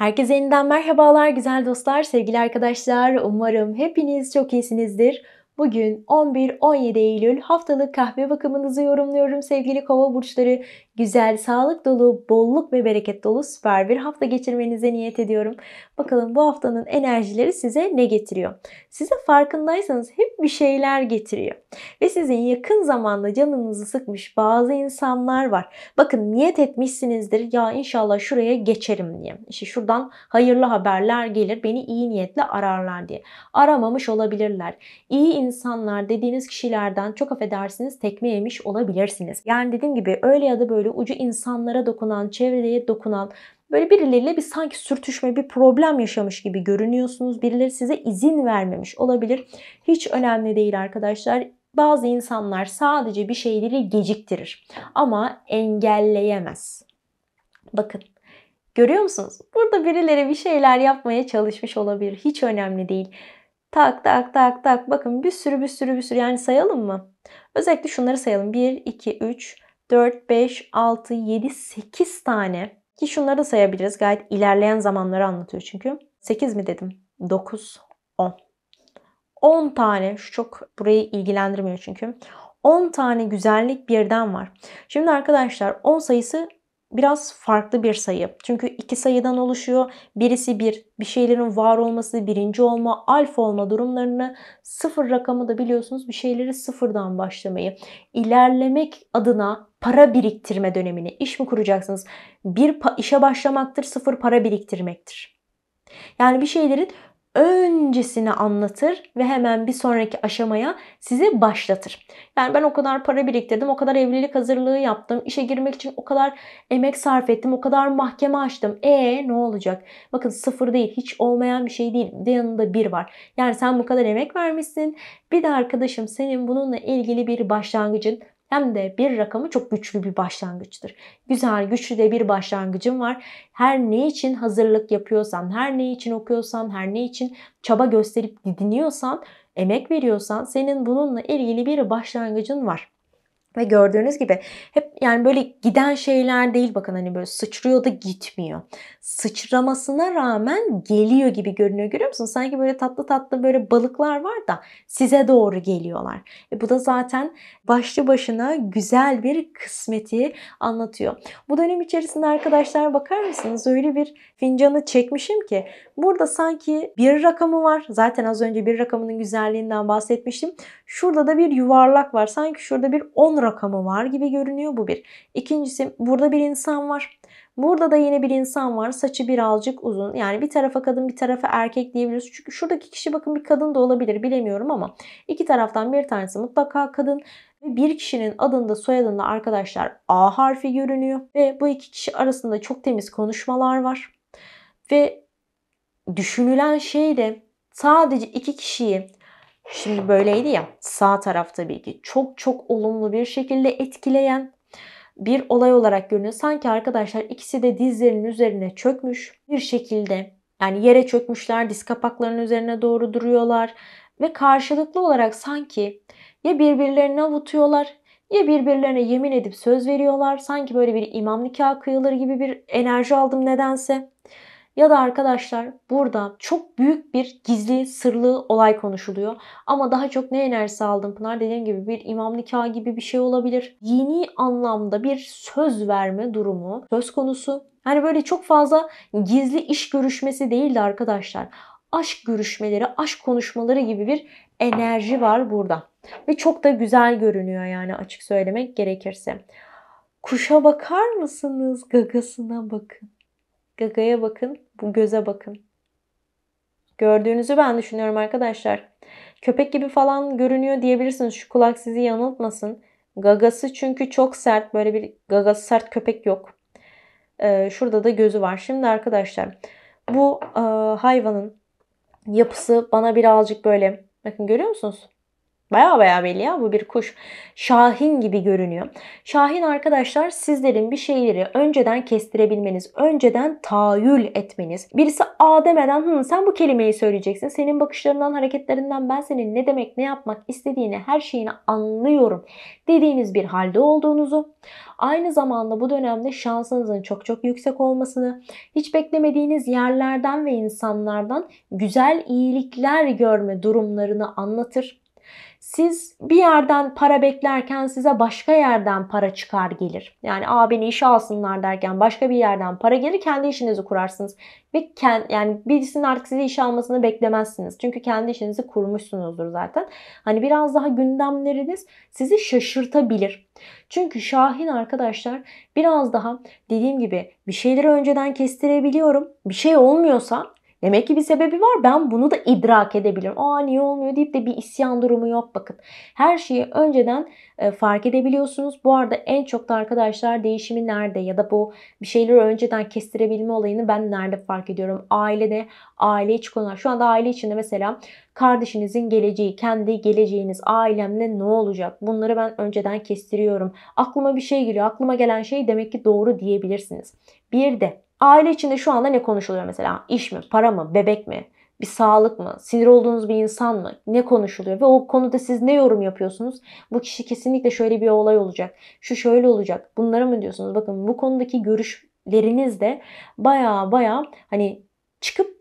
Herkese yeniden merhabalar güzel dostlar, sevgili arkadaşlar. Umarım hepiniz çok iyisinizdir. Bugün 11-17 Eylül haftalık kahve bakımınızı yorumluyorum sevgili kova burçları. Güzel, sağlık dolu, bolluk ve bereket dolu süper bir hafta geçirmenize niyet ediyorum. Bakalım bu haftanın enerjileri size ne getiriyor? Size farkındaysanız hep bir şeyler getiriyor. Ve sizin yakın zamanda canınızı sıkmış bazı insanlar var. Bakın niyet etmişsinizdir ya inşallah şuraya geçerim diye. İşte şuradan hayırlı haberler gelir beni iyi niyetle ararlar diye. Aramamış olabilirler. İyi insanlar, dediğiniz kişilerden çok affedersiniz tekme yemiş olabilirsiniz. Yani dediğim gibi öyle ya da böyle ucu insanlara dokunan, çevreye dokunan böyle birileriyle bir sanki sürtüşme, bir problem yaşamış gibi görünüyorsunuz. Birileri size izin vermemiş olabilir. Hiç önemli değil arkadaşlar. Bazı insanlar sadece bir şeyleri geciktirir ama engelleyemez. Bakın Görüyor musunuz? Burada birileri bir şeyler yapmaya çalışmış olabilir. Hiç önemli değil. Tak tak tak tak. Bakın bir sürü bir sürü bir sürü yani sayalım mı? Özellikle şunları sayalım. 1, 2, 3, 4, 5, 6, 7, 8 tane. Ki şunları da sayabiliriz. Gayet ilerleyen zamanları anlatıyor çünkü. 8 mi dedim? 9, 10. 10 tane. Şu çok burayı ilgilendirmiyor çünkü. 10 tane güzellik birden var. Şimdi arkadaşlar 10 sayısı biraz farklı bir sayı. Çünkü iki sayıdan oluşuyor. Birisi bir, bir şeylerin var olması, birinci olma, alfa olma durumlarını sıfır rakamı da biliyorsunuz bir şeyleri sıfırdan başlamayı. ilerlemek adına para biriktirme dönemini, iş mi kuracaksınız? Bir işe başlamaktır, sıfır para biriktirmektir. Yani bir şeylerin öncesini anlatır ve hemen bir sonraki aşamaya sizi başlatır. Yani ben o kadar para biriktirdim, o kadar evlilik hazırlığı yaptım, işe girmek için o kadar emek sarf ettim, o kadar mahkeme açtım. E ne olacak? Bakın sıfır değil, hiç olmayan bir şey değil. De yanında bir var. Yani sen bu kadar emek vermişsin. Bir de arkadaşım senin bununla ilgili bir başlangıcın hem de bir rakamı çok güçlü bir başlangıçtır. Güzel, güçlü de bir başlangıcım var. Her ne için hazırlık yapıyorsan, her ne için okuyorsan, her ne için çaba gösterip didiniyorsan, emek veriyorsan senin bununla ilgili bir başlangıcın var. Ve gördüğünüz gibi hep yani böyle giden şeyler değil bakın hani böyle sıçrıyor da gitmiyor. Sıçramasına rağmen geliyor gibi görünüyor görüyor musun? Sanki böyle tatlı tatlı böyle balıklar var da size doğru geliyorlar. E bu da zaten başlı başına güzel bir kısmeti anlatıyor. Bu dönem içerisinde arkadaşlar bakar mısınız öyle bir fincanı çekmişim ki burada sanki bir rakamı var. Zaten az önce bir rakamının güzelliğinden bahsetmiştim. Şurada da bir yuvarlak var. Sanki şurada bir 10 rakamı var gibi görünüyor. Bu bir. İkincisi burada bir insan var. Burada da yine bir insan var. Saçı birazcık uzun. Yani bir tarafa kadın bir tarafa erkek diyebiliriz. Çünkü şuradaki kişi bakın bir kadın da olabilir bilemiyorum ama iki taraftan bir tanesi mutlaka kadın. Bir kişinin adında soyadında arkadaşlar A harfi görünüyor. Ve bu iki kişi arasında çok temiz konuşmalar var. Ve düşünülen şey de sadece iki kişiyi Şimdi böyleydi ya sağ taraf tabii ki çok çok olumlu bir şekilde etkileyen bir olay olarak görünüyor. Sanki arkadaşlar ikisi de dizlerinin üzerine çökmüş bir şekilde yani yere çökmüşler, diz kapaklarının üzerine doğru duruyorlar ve karşılıklı olarak sanki ya birbirlerini avutuyorlar ya birbirlerine yemin edip söz veriyorlar. Sanki böyle bir imam nikahı kıyılır gibi bir enerji aldım nedense. Ya da arkadaşlar burada çok büyük bir gizli sırlı olay konuşuluyor. Ama daha çok ne enerjisi aldım Pınar? Dediğim gibi bir imam nikahı gibi bir şey olabilir. Dini anlamda bir söz verme durumu söz konusu. Yani böyle çok fazla gizli iş görüşmesi değildi arkadaşlar. Aşk görüşmeleri, aşk konuşmaları gibi bir enerji var burada. Ve çok da güzel görünüyor yani açık söylemek gerekirse. Kuşa bakar mısınız? Gagasına bakın. Gagaya bakın, bu göze bakın. Gördüğünüzü ben düşünüyorum arkadaşlar. Köpek gibi falan görünüyor diyebilirsiniz. Şu kulak sizi yanıltmasın. Gagası çünkü çok sert. Böyle bir gagası sert köpek yok. Ee, şurada da gözü var. Şimdi arkadaşlar bu e, hayvanın yapısı bana birazcık böyle bakın görüyor musunuz? Baya baya belli ya bu bir kuş. Şahin gibi görünüyor. Şahin arkadaşlar sizlerin bir şeyleri önceden kestirebilmeniz, önceden tahayyül etmeniz. Birisi A demeden Hı, sen bu kelimeyi söyleyeceksin. Senin bakışlarından, hareketlerinden ben senin ne demek, ne yapmak istediğini, her şeyini anlıyorum dediğiniz bir halde olduğunuzu, aynı zamanda bu dönemde şansınızın çok çok yüksek olmasını, hiç beklemediğiniz yerlerden ve insanlardan güzel iyilikler görme durumlarını anlatır. Siz bir yerden para beklerken size başka yerden para çıkar gelir. Yani abini işe alsınlar derken başka bir yerden para gelir kendi işinizi kurarsınız. Ve kend, yani birisinin artık sizi işe almasını beklemezsiniz. Çünkü kendi işinizi kurmuşsunuzdur zaten. Hani biraz daha gündemleriniz sizi şaşırtabilir. Çünkü Şahin arkadaşlar biraz daha dediğim gibi bir şeyleri önceden kestirebiliyorum. Bir şey olmuyorsa Demek ki bir sebebi var. Ben bunu da idrak edebilirim. Aa niye olmuyor deyip de bir isyan durumu yok bakın. Her şeyi önceden e, fark edebiliyorsunuz. Bu arada en çok da arkadaşlar değişimi nerede ya da bu bir şeyleri önceden kestirebilme olayını ben nerede fark ediyorum? Ailede, aile içi konular. Şu anda aile içinde mesela kardeşinizin geleceği, kendi geleceğiniz, ailemle ne olacak? Bunları ben önceden kestiriyorum. Aklıma bir şey geliyor. Aklıma gelen şey demek ki doğru diyebilirsiniz. Bir de Aile içinde şu anda ne konuşuluyor mesela? İş mi, para mı, bebek mi, bir sağlık mı, sinir olduğunuz bir insan mı? Ne konuşuluyor ve o konuda siz ne yorum yapıyorsunuz? Bu kişi kesinlikle şöyle bir olay olacak, şu şöyle olacak. Bunlara mı diyorsunuz? Bakın bu konudaki görüşleriniz de baya baya hani çıkıp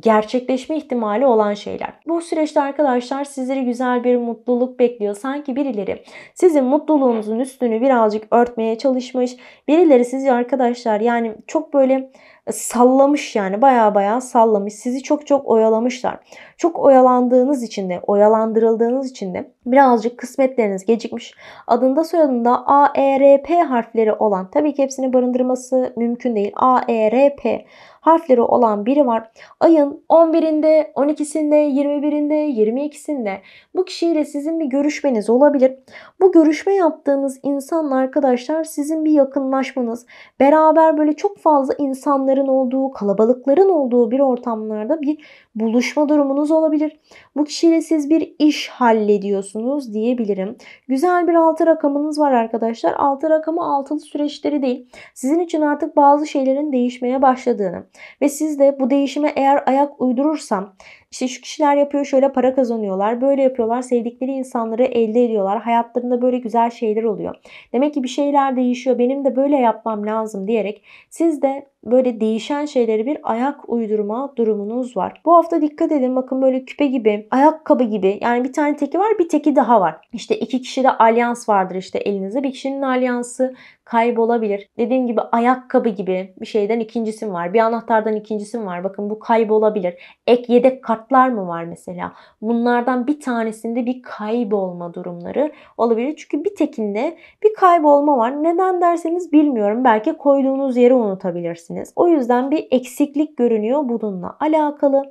gerçekleşme ihtimali olan şeyler. Bu süreçte arkadaşlar sizleri güzel bir mutluluk bekliyor. Sanki birileri sizin mutluluğunuzun üstünü birazcık örtmeye çalışmış. Birileri sizi arkadaşlar yani çok böyle sallamış yani baya baya sallamış. Sizi çok çok oyalamışlar. Çok oyalandığınız için de oyalandırıldığınız için de birazcık kısmetleriniz gecikmiş. Adında soyadında A, E, R, P harfleri olan tabii ki hepsini barındırması mümkün değil. A, E, R, P harfleri olan biri var. Ayın 11'inde, 12'sinde, 21'inde, 22'sinde bu kişiyle sizin bir görüşmeniz olabilir. Bu görüşme yaptığınız insanla arkadaşlar sizin bir yakınlaşmanız, beraber böyle çok fazla insanları insanların olduğu, kalabalıkların olduğu bir ortamlarda bir buluşma durumunuz olabilir. Bu kişiyle siz bir iş hallediyorsunuz diyebilirim. Güzel bir altı rakamınız var arkadaşlar. Altı rakamı altılı süreçleri değil. Sizin için artık bazı şeylerin değişmeye başladığını ve siz de bu değişime eğer ayak uydurursam işte şu kişiler yapıyor şöyle para kazanıyorlar, böyle yapıyorlar, sevdikleri insanları elde ediyorlar. Hayatlarında böyle güzel şeyler oluyor. Demek ki bir şeyler değişiyor. Benim de böyle yapmam lazım diyerek siz de böyle değişen şeyleri bir ayak uydurma durumunuz var. Bu hafta dikkat edin bakın böyle küpe gibi, ayakkabı gibi yani bir tane teki var bir teki daha var. İşte iki kişide alyans vardır işte elinizde bir kişinin alyansı kaybolabilir. Dediğim gibi ayakkabı gibi bir şeyden ikincisin var. Bir anahtardan ikincisin var. Bakın bu kaybolabilir. Ek yedek kartlar mı var mesela? Bunlardan bir tanesinde bir kaybolma durumları olabilir. Çünkü bir tekinde bir kaybolma var. Neden derseniz bilmiyorum. Belki koyduğunuz yeri unutabilirsiniz. O yüzden bir eksiklik görünüyor bununla alakalı.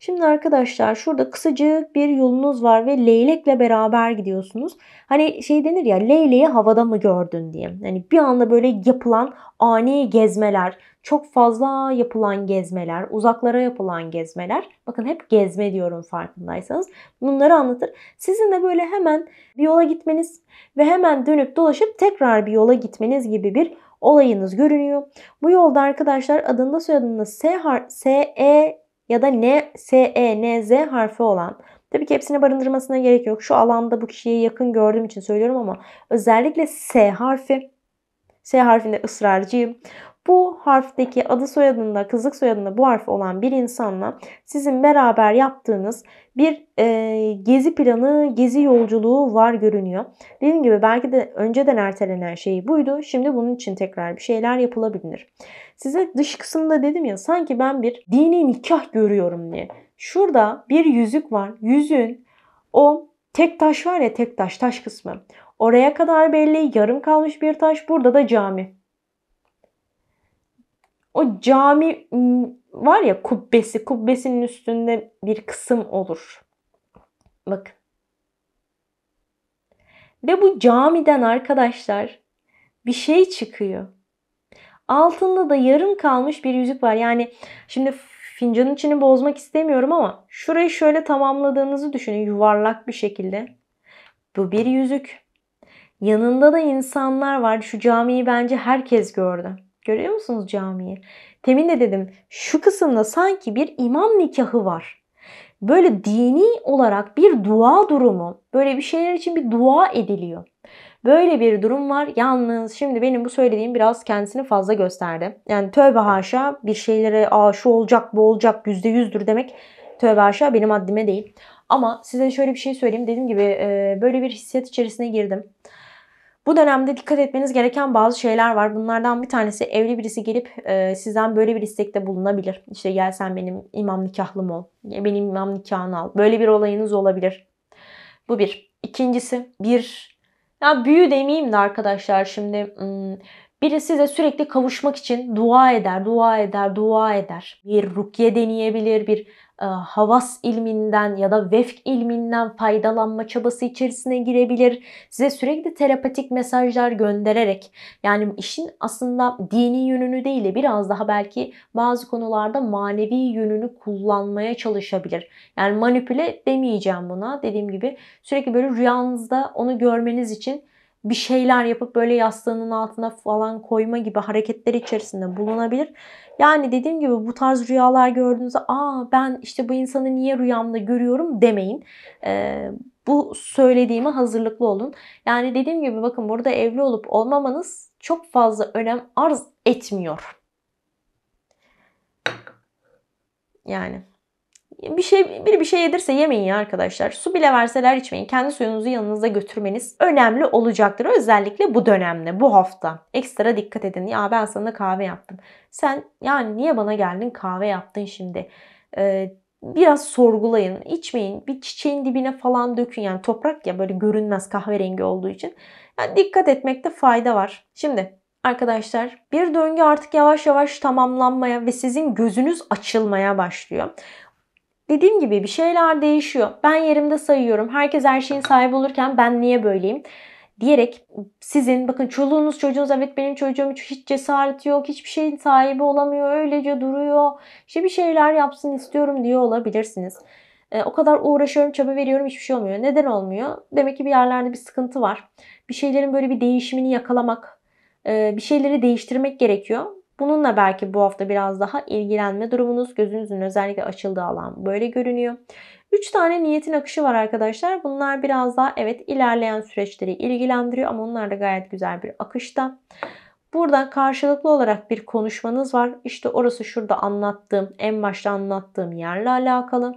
Şimdi arkadaşlar şurada kısacık bir yolunuz var ve leylekle beraber gidiyorsunuz. Hani şey denir ya leyleği havada mı gördün diye. Hani bir anda böyle yapılan ani gezmeler, çok fazla yapılan gezmeler, uzaklara yapılan gezmeler. Bakın hep gezme diyorum farkındaysanız. Bunları anlatır. Sizin de böyle hemen bir yola gitmeniz ve hemen dönüp dolaşıp tekrar bir yola gitmeniz gibi bir olayınız görünüyor. Bu yolda arkadaşlar adında soyadında S, har S E ya da N, S, E, N, Z harfi olan Tabii ki hepsini barındırmasına gerek yok. Şu alanda bu kişiye yakın gördüğüm için söylüyorum ama özellikle S harfi S harfinde ısrarcıyım bu harfteki adı soyadında, kızlık soyadında bu harf olan bir insanla sizin beraber yaptığınız bir e, gezi planı, gezi yolculuğu var görünüyor. Dediğim gibi belki de önceden ertelenen şey buydu. Şimdi bunun için tekrar bir şeyler yapılabilir. Size dış kısımda dedim ya sanki ben bir dini nikah görüyorum diye. Şurada bir yüzük var. Yüzüğün o tek taş var ya tek taş taş kısmı. Oraya kadar belli yarım kalmış bir taş. Burada da cami. O cami var ya kubbesi, kubbesinin üstünde bir kısım olur. Bak. Ve bu camiden arkadaşlar bir şey çıkıyor. Altında da yarım kalmış bir yüzük var. Yani şimdi fincanın içini bozmak istemiyorum ama şurayı şöyle tamamladığınızı düşünün yuvarlak bir şekilde. Bu bir yüzük. Yanında da insanlar var. Şu camiyi bence herkes gördü. Görüyor musunuz camiyi? Temin de dedim şu kısımda sanki bir imam nikahı var. Böyle dini olarak bir dua durumu, böyle bir şeyler için bir dua ediliyor. Böyle bir durum var. Yalnız şimdi benim bu söylediğim biraz kendisini fazla gösterdi. Yani tövbe haşa bir şeylere aa şu olacak bu olacak yüzde yüzdür demek tövbe haşa benim haddime değil. Ama size şöyle bir şey söyleyeyim. Dediğim gibi böyle bir hissiyat içerisine girdim. Bu dönemde dikkat etmeniz gereken bazı şeyler var. Bunlardan bir tanesi evli birisi gelip e, sizden böyle bir istekte bulunabilir. İşte gel sen benim imam nikahlım ol. Benim imam nikahını al. Böyle bir olayınız olabilir. Bu bir. İkincisi bir ya büyü demeyeyim de arkadaşlar şimdi biri size sürekli kavuşmak için dua eder, dua eder, dua eder. Bir rukiye deneyebilir, bir e, havas ilminden ya da vefk ilminden faydalanma çabası içerisine girebilir. Size sürekli terapatik mesajlar göndererek yani işin aslında dini yönünü değil de biraz daha belki bazı konularda manevi yönünü kullanmaya çalışabilir. Yani manipüle demeyeceğim buna. Dediğim gibi sürekli böyle rüyanızda onu görmeniz için bir şeyler yapıp böyle yastığının altına falan koyma gibi hareketler içerisinde bulunabilir. Yani dediğim gibi bu tarz rüyalar gördüğünüzde aa ben işte bu insanı niye rüyamda görüyorum demeyin. Ee, bu söylediğime hazırlıklı olun. Yani dediğim gibi bakın burada evli olup olmamanız çok fazla önem arz etmiyor. Yani bir şey biri bir şey yedirse yemeyin ya arkadaşlar. Su bile verseler içmeyin. Kendi suyunuzu yanınıza götürmeniz önemli olacaktır. Özellikle bu dönemde, bu hafta. Ekstra dikkat edin. Ya ben sana kahve yaptım. Sen yani niye bana geldin kahve yaptın şimdi? Ee, biraz sorgulayın. İçmeyin. Bir çiçeğin dibine falan dökün. Yani toprak ya böyle görünmez kahverengi olduğu için. Yani dikkat etmekte fayda var. Şimdi arkadaşlar bir döngü artık yavaş yavaş tamamlanmaya ve sizin gözünüz açılmaya başlıyor. Dediğim gibi bir şeyler değişiyor. Ben yerimde sayıyorum. Herkes her şeyin sahibi olurken ben niye böyleyim? diyerek sizin bakın çoluğunuz çocuğunuz evet benim çocuğum hiç cesareti yok hiçbir şeyin sahibi olamıyor öylece duruyor işte bir şeyler yapsın istiyorum diyor olabilirsiniz. E, o kadar uğraşıyorum çaba veriyorum hiçbir şey olmuyor. Neden olmuyor? Demek ki bir yerlerde bir sıkıntı var. Bir şeylerin böyle bir değişimini yakalamak e, bir şeyleri değiştirmek gerekiyor. Bununla belki bu hafta biraz daha ilgilenme durumunuz gözünüzün özellikle açıldığı alan böyle görünüyor. 3 tane niyetin akışı var arkadaşlar. Bunlar biraz daha evet ilerleyen süreçleri ilgilendiriyor ama onlar da gayet güzel bir akışta. Burada karşılıklı olarak bir konuşmanız var. İşte orası şurada anlattığım, en başta anlattığım yerle alakalı.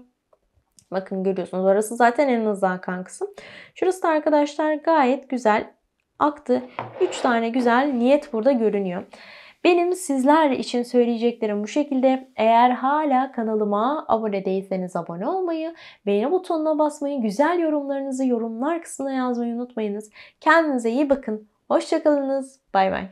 Bakın görüyorsunuz orası zaten en hızlı akan kısım. Şurası da arkadaşlar gayet güzel aktı. 3 tane güzel niyet burada görünüyor. Benim sizler için söyleyeceklerim bu şekilde. Eğer hala kanalıma abone değilseniz abone olmayı, beğeni butonuna basmayı, güzel yorumlarınızı yorumlar kısmına yazmayı unutmayınız. Kendinize iyi bakın. Hoşçakalınız. Bay bay.